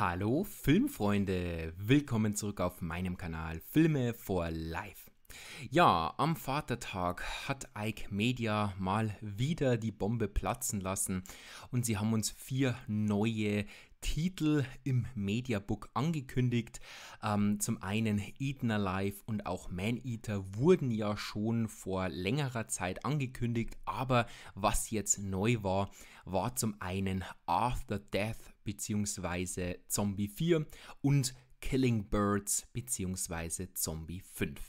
Hallo Filmfreunde, willkommen zurück auf meinem Kanal Filme for Life. Ja, am Vatertag hat Ike Media mal wieder die Bombe platzen lassen und sie haben uns vier neue Titel im Mediabook angekündigt. Ähm, zum einen Eaten Alive und auch Man Eater wurden ja schon vor längerer Zeit angekündigt, aber was jetzt neu war, war zum einen After Death bzw. Zombie 4 und Killing Birds bzw. Zombie 5.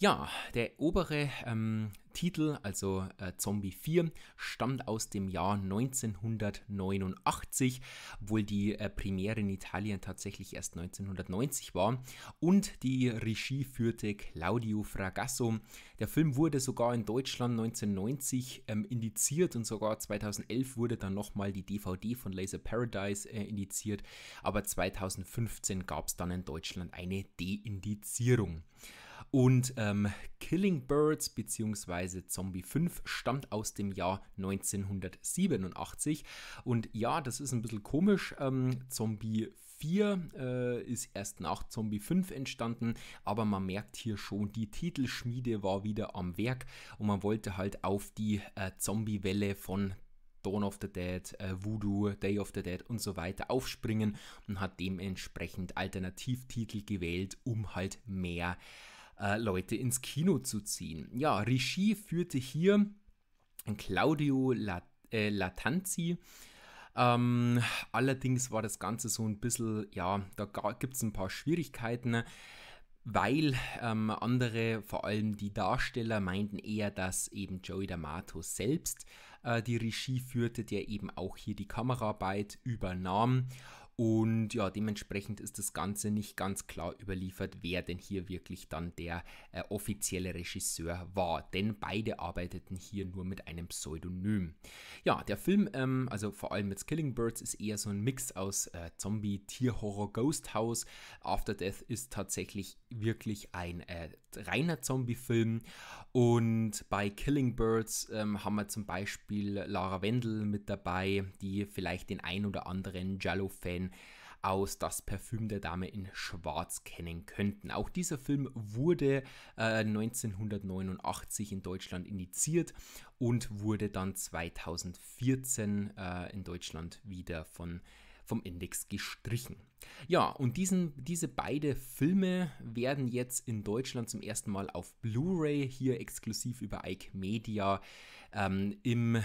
Ja, der obere ähm, Titel, also äh, Zombie 4, stammt aus dem Jahr 1989, obwohl die äh, Premiere in Italien tatsächlich erst 1990 war. Und die Regie führte Claudio Fragasso. Der Film wurde sogar in Deutschland 1990 ähm, indiziert und sogar 2011 wurde dann nochmal die DVD von Laser Paradise äh, indiziert, aber 2015 gab es dann in Deutschland eine Deindizierung. Und ähm, Killing Birds bzw. Zombie 5 stammt aus dem Jahr 1987. Und ja, das ist ein bisschen komisch. Ähm, Zombie 4 äh, ist erst nach Zombie 5 entstanden, aber man merkt hier schon, die Titelschmiede war wieder am Werk und man wollte halt auf die äh, Zombie-Welle von Dawn of the Dead, äh, Voodoo, Day of the Dead und so weiter aufspringen und hat dementsprechend Alternativtitel gewählt, um halt mehr äh, Leute ins Kino zu ziehen. Ja, Regie führte hier Claudio Lat äh, Latanzi. Ähm, allerdings war das Ganze so ein bisschen, ja, da gibt es ein paar Schwierigkeiten weil ähm, andere, vor allem die Darsteller, meinten eher, dass eben Joey D'Amato selbst äh, die Regie führte, der eben auch hier die Kameraarbeit übernahm. Und ja, dementsprechend ist das Ganze nicht ganz klar überliefert, wer denn hier wirklich dann der äh, offizielle Regisseur war. Denn beide arbeiteten hier nur mit einem Pseudonym. Ja, der Film, ähm, also vor allem mit Killing Birds, ist eher so ein Mix aus äh, Zombie, Tierhorror, Ghost House. After Death ist tatsächlich wirklich ein äh, reiner Zombie-Film. Und bei Killing Birds ähm, haben wir zum Beispiel Lara Wendel mit dabei, die vielleicht den ein oder anderen Jallo-Fan aus Das Parfüm der Dame in Schwarz kennen könnten. Auch dieser Film wurde äh, 1989 in Deutschland indiziert und wurde dann 2014 äh, in Deutschland wieder von vom Index gestrichen. Ja, und diesen, diese beiden Filme werden jetzt in Deutschland zum ersten Mal auf Blu-ray hier exklusiv über Ike Media ähm, im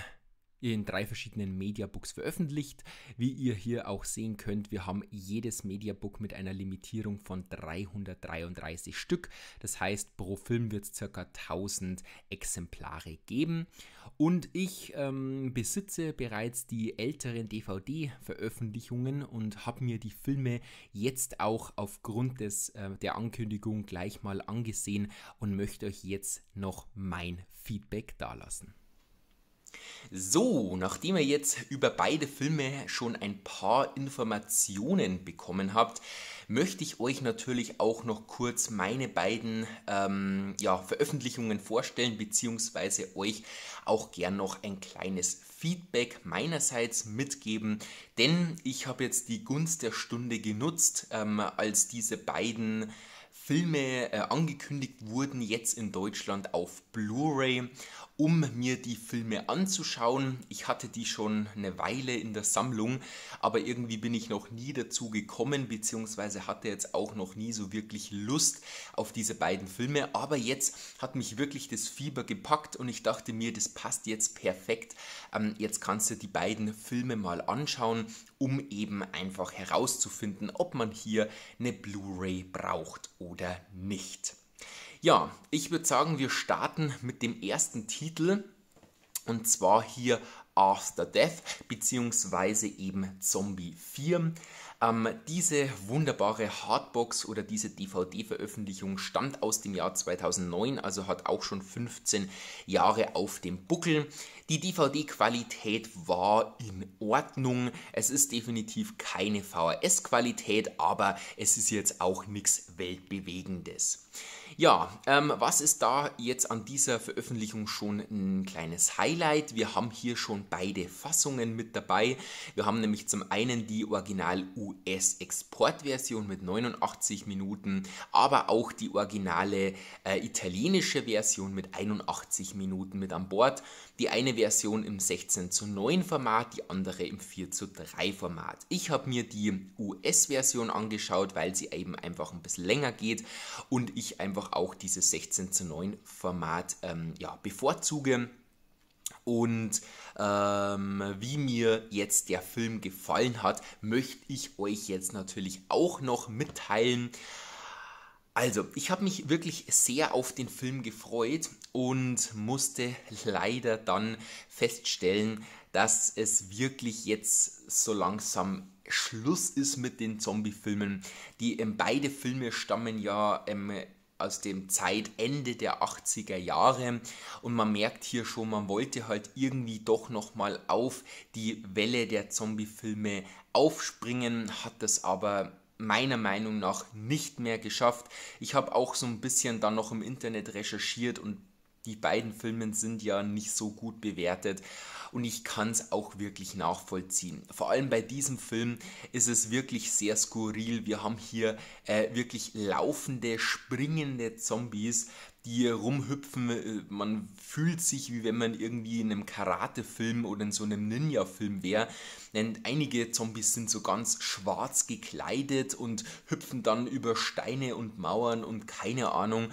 in drei verschiedenen Mediabooks veröffentlicht. Wie ihr hier auch sehen könnt, wir haben jedes Mediabook mit einer Limitierung von 333 Stück. Das heißt, pro Film wird es ca. 1000 Exemplare geben. Und ich ähm, besitze bereits die älteren DVD-Veröffentlichungen und habe mir die Filme jetzt auch aufgrund des, äh, der Ankündigung gleich mal angesehen und möchte euch jetzt noch mein Feedback dalassen. So, nachdem ihr jetzt über beide Filme schon ein paar Informationen bekommen habt, möchte ich euch natürlich auch noch kurz meine beiden ähm, ja, Veröffentlichungen vorstellen, beziehungsweise euch auch gern noch ein kleines Feedback meinerseits mitgeben, denn ich habe jetzt die Gunst der Stunde genutzt, ähm, als diese beiden Filme äh, angekündigt wurden, jetzt in Deutschland auf Blu-ray um mir die Filme anzuschauen. Ich hatte die schon eine Weile in der Sammlung, aber irgendwie bin ich noch nie dazu gekommen, beziehungsweise hatte jetzt auch noch nie so wirklich Lust auf diese beiden Filme. Aber jetzt hat mich wirklich das Fieber gepackt und ich dachte mir, das passt jetzt perfekt. Ähm, jetzt kannst du die beiden Filme mal anschauen, um eben einfach herauszufinden, ob man hier eine Blu-ray braucht oder nicht. Ja, ich würde sagen, wir starten mit dem ersten Titel und zwar hier After Death bzw. eben Zombie 4. Ähm, diese wunderbare Hardbox oder diese DVD-Veröffentlichung stammt aus dem Jahr 2009, also hat auch schon 15 Jahre auf dem Buckel. Die DVD-Qualität war in Ordnung. Es ist definitiv keine VHS-Qualität, aber es ist jetzt auch nichts Weltbewegendes. Ja, ähm, was ist da jetzt an dieser Veröffentlichung schon ein kleines Highlight? Wir haben hier schon beide Fassungen mit dabei. Wir haben nämlich zum einen die Original- US-Exportversion mit 89 Minuten, aber auch die originale äh, italienische Version mit 81 Minuten mit an Bord. Die eine Version im 16 zu 9 Format, die andere im 4 zu 3 Format. Ich habe mir die US-Version angeschaut, weil sie eben einfach ein bisschen länger geht und ich einfach auch dieses 16 zu 9 Format ähm, ja, bevorzuge. Und ähm, wie mir jetzt der Film gefallen hat, möchte ich euch jetzt natürlich auch noch mitteilen. Also, ich habe mich wirklich sehr auf den Film gefreut und musste leider dann feststellen, dass es wirklich jetzt so langsam Schluss ist mit den Zombie-Filmen. Die ähm, beide Filme stammen ja ähm, aus dem Zeitende der 80er Jahre und man merkt hier schon, man wollte halt irgendwie doch nochmal auf die Welle der Zombie-Filme aufspringen, hat das aber meiner Meinung nach nicht mehr geschafft. Ich habe auch so ein bisschen dann noch im Internet recherchiert und die beiden Filme sind ja nicht so gut bewertet und ich kann es auch wirklich nachvollziehen. Vor allem bei diesem Film ist es wirklich sehr skurril. Wir haben hier äh, wirklich laufende, springende Zombies, die rumhüpfen. Äh, man fühlt sich, wie wenn man irgendwie in einem Karate-Film oder in so einem Ninja-Film wäre. Denn einige Zombies sind so ganz schwarz gekleidet und hüpfen dann über Steine und Mauern und keine Ahnung.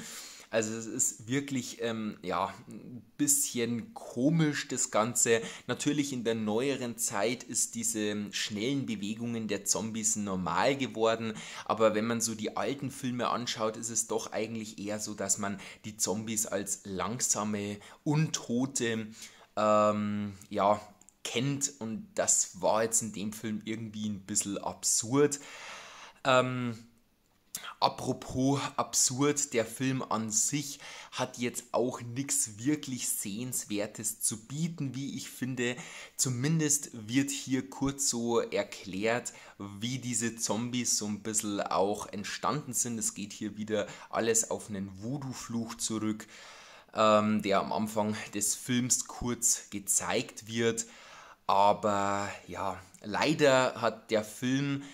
Also es ist wirklich ähm, ja, ein bisschen komisch das Ganze. Natürlich in der neueren Zeit ist diese schnellen Bewegungen der Zombies normal geworden, aber wenn man so die alten Filme anschaut, ist es doch eigentlich eher so, dass man die Zombies als langsame, untote ähm, ja, kennt und das war jetzt in dem Film irgendwie ein bisschen absurd. Ähm, Apropos absurd, der Film an sich hat jetzt auch nichts wirklich Sehenswertes zu bieten, wie ich finde. Zumindest wird hier kurz so erklärt, wie diese Zombies so ein bisschen auch entstanden sind. Es geht hier wieder alles auf einen Voodoo-Fluch zurück, ähm, der am Anfang des Films kurz gezeigt wird. Aber ja, leider hat der Film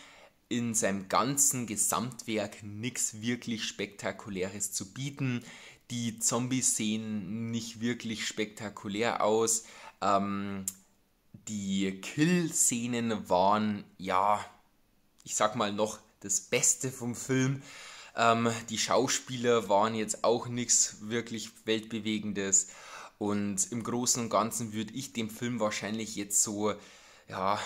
in seinem ganzen Gesamtwerk nichts wirklich Spektakuläres zu bieten. Die Zombies sehen nicht wirklich spektakulär aus. Ähm, die Kill-Szenen waren, ja, ich sag mal noch das Beste vom Film. Ähm, die Schauspieler waren jetzt auch nichts wirklich Weltbewegendes. Und im Großen und Ganzen würde ich dem Film wahrscheinlich jetzt so, ja,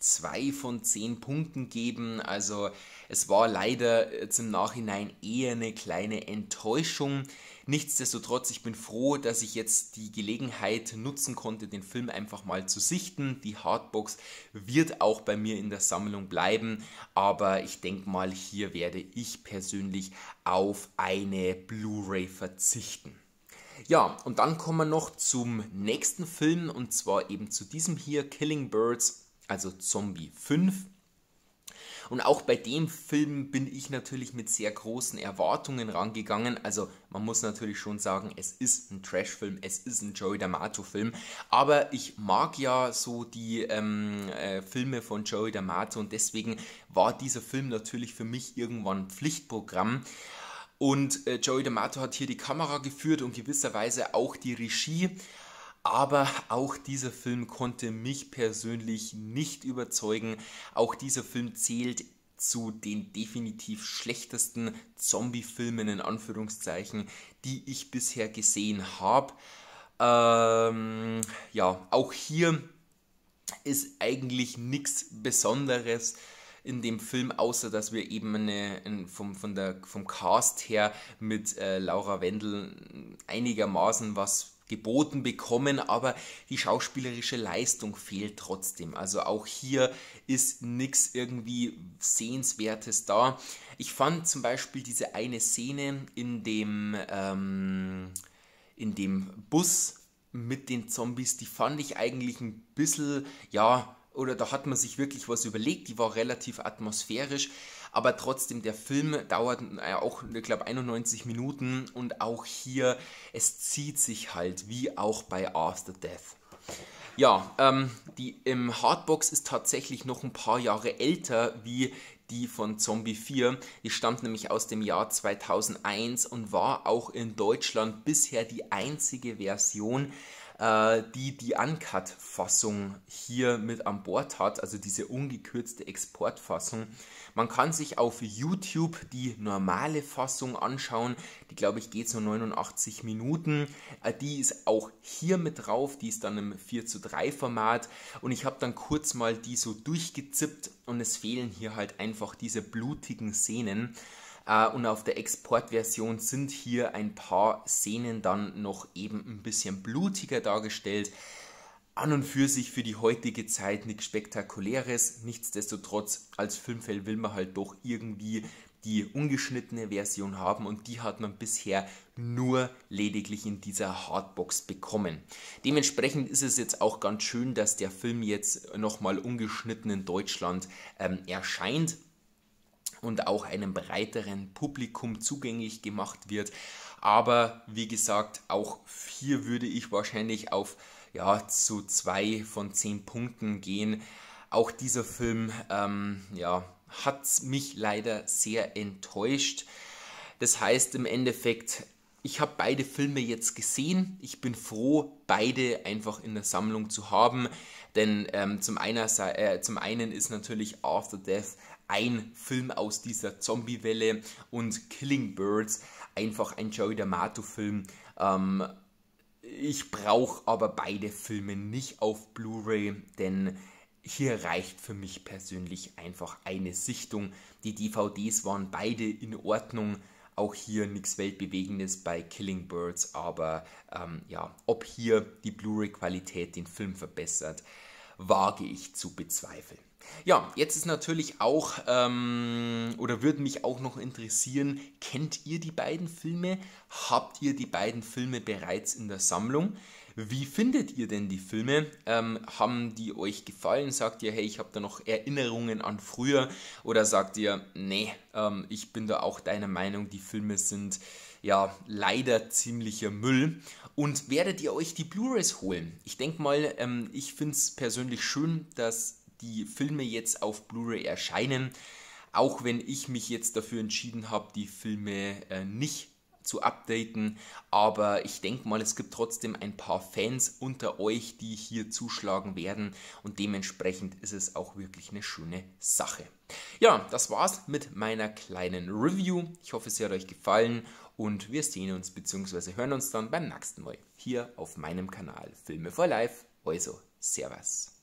zwei von zehn Punkten geben. Also es war leider jetzt im Nachhinein eher eine kleine Enttäuschung. Nichtsdestotrotz, ich bin froh, dass ich jetzt die Gelegenheit nutzen konnte, den Film einfach mal zu sichten. Die Hardbox wird auch bei mir in der Sammlung bleiben, aber ich denke mal, hier werde ich persönlich auf eine Blu-ray verzichten. Ja, und dann kommen wir noch zum nächsten Film und zwar eben zu diesem hier, Killing Birds also Zombie 5. Und auch bei dem Film bin ich natürlich mit sehr großen Erwartungen rangegangen. Also man muss natürlich schon sagen, es ist ein Trash-Film, es ist ein Joey D'Amato-Film. Aber ich mag ja so die ähm, äh, Filme von Joey D'Amato und deswegen war dieser Film natürlich für mich irgendwann Pflichtprogramm. Und äh, Joey D'Amato hat hier die Kamera geführt und gewisserweise auch die Regie. Aber auch dieser Film konnte mich persönlich nicht überzeugen. Auch dieser Film zählt zu den definitiv schlechtesten Zombie-Filmen in Anführungszeichen, die ich bisher gesehen habe. Ähm, ja, auch hier ist eigentlich nichts Besonderes in dem Film, außer dass wir eben eine, ein, vom, von der, vom Cast her mit äh, Laura Wendel einigermaßen was geboten bekommen, aber die schauspielerische Leistung fehlt trotzdem. Also auch hier ist nichts irgendwie Sehenswertes da. Ich fand zum Beispiel diese eine Szene in dem, ähm, in dem Bus mit den Zombies, die fand ich eigentlich ein bisschen, ja, oder da hat man sich wirklich was überlegt, die war relativ atmosphärisch, aber trotzdem der Film dauert äh, auch, ich glaube, 91 Minuten und auch hier, es zieht sich halt, wie auch bei After Death. Ja, ähm, die im Hardbox ist tatsächlich noch ein paar Jahre älter wie die von Zombie 4. Die stammt nämlich aus dem Jahr 2001 und war auch in Deutschland bisher die einzige Version, äh, die die Uncut-Fassung hier mit an Bord hat, also diese ungekürzte Exportfassung. Man kann sich auf YouTube die normale Fassung anschauen, die glaube ich geht so 89 Minuten. Äh, die ist auch hier mit drauf, die ist dann im 4 zu 3 Format und ich habe dann kurz mal die so durchgezippt und es fehlen hier halt einfach diese blutigen Szenen. Äh, und auf der Exportversion sind hier ein paar Szenen dann noch eben ein bisschen blutiger dargestellt. An und für sich für die heutige Zeit nichts Spektakuläres. Nichtsdestotrotz, als Filmfell will man halt doch irgendwie die ungeschnittene Version haben und die hat man bisher nur lediglich in dieser Hardbox bekommen. Dementsprechend ist es jetzt auch ganz schön, dass der Film jetzt nochmal ungeschnitten in Deutschland ähm, erscheint und auch einem breiteren Publikum zugänglich gemacht wird. Aber wie gesagt, auch hier würde ich wahrscheinlich auf ja, zu zwei von zehn Punkten gehen. Auch dieser Film ähm, ja, hat mich leider sehr enttäuscht. Das heißt im Endeffekt, ich habe beide Filme jetzt gesehen. Ich bin froh, beide einfach in der Sammlung zu haben. Denn ähm, zum, einer, äh, zum einen ist natürlich After Death ein Film aus dieser Zombie-Welle und Killing Birds, einfach ein Joey D'Amato-Film. Ähm, ich brauche aber beide Filme nicht auf Blu-ray, denn hier reicht für mich persönlich einfach eine Sichtung. Die DVDs waren beide in Ordnung. Auch hier nichts Weltbewegendes bei Killing Birds, aber ähm, ja, ob hier die Blu-ray-Qualität den Film verbessert, wage ich zu bezweifeln. Ja, jetzt ist natürlich auch, ähm, oder würde mich auch noch interessieren, kennt ihr die beiden Filme? Habt ihr die beiden Filme bereits in der Sammlung? Wie findet ihr denn die Filme? Ähm, haben die euch gefallen? Sagt ihr, hey, ich habe da noch Erinnerungen an früher? Oder sagt ihr, nee, ähm, ich bin da auch deiner Meinung, die Filme sind ja leider ziemlicher Müll? Und werdet ihr euch die Blu-rays holen? Ich denke mal, ähm, ich finde es persönlich schön, dass die Filme jetzt auf Blu-ray erscheinen. Auch wenn ich mich jetzt dafür entschieden habe, die Filme äh, nicht zu updaten. Aber ich denke mal, es gibt trotzdem ein paar Fans unter euch, die hier zuschlagen werden. Und dementsprechend ist es auch wirklich eine schöne Sache. Ja, das war's mit meiner kleinen Review. Ich hoffe, sie hat euch gefallen. Und wir sehen uns bzw. hören uns dann beim nächsten Mal hier auf meinem Kanal Filme for Life. Also, Servus.